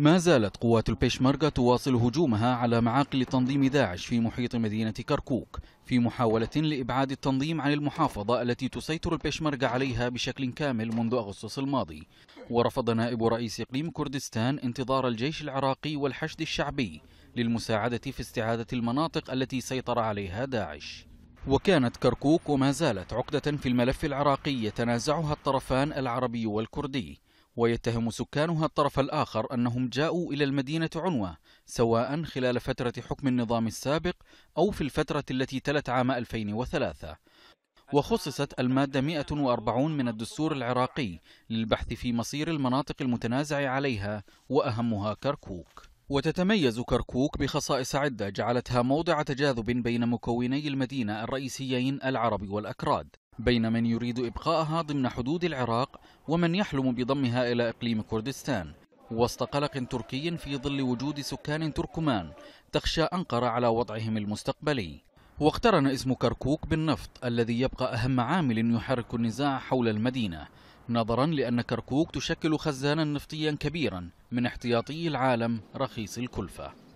ما زالت قوات البيشمركة تواصل هجومها على معاقل تنظيم داعش في محيط مدينة كركوك في محاولة لإبعاد التنظيم عن المحافظة التي تسيطر البيشمركة عليها بشكل كامل منذ أغسطس الماضي ورفض نائب رئيس إقليم كردستان انتظار الجيش العراقي والحشد الشعبي للمساعدة في استعادة المناطق التي سيطر عليها داعش وكانت كركوك وما زالت عقدة في الملف العراقي يتنازعها الطرفان العربي والكردي ويتهم سكانها الطرف الآخر أنهم جاءوا إلى المدينة عنوة سواء خلال فترة حكم النظام السابق أو في الفترة التي تلت عام 2003 وخصصت المادة 140 من الدستور العراقي للبحث في مصير المناطق المتنازع عليها وأهمها كركوك وتتميز كركوك بخصائص عدة جعلتها موضع تجاذب بين مكوني المدينة الرئيسيين العرب والأكراد بين من يريد إبقاءها ضمن حدود العراق ومن يحلم بضمها إلى إقليم كردستان وسط قلق تركي في ظل وجود سكان تركمان تخشى أنقرة على وضعهم المستقبلي واقترن اسم كركوك بالنفط الذي يبقى أهم عامل يحرك النزاع حول المدينة نظرا لأن كركوك تشكل خزانا نفطيا كبيرا من احتياطي العالم رخيص الكلفة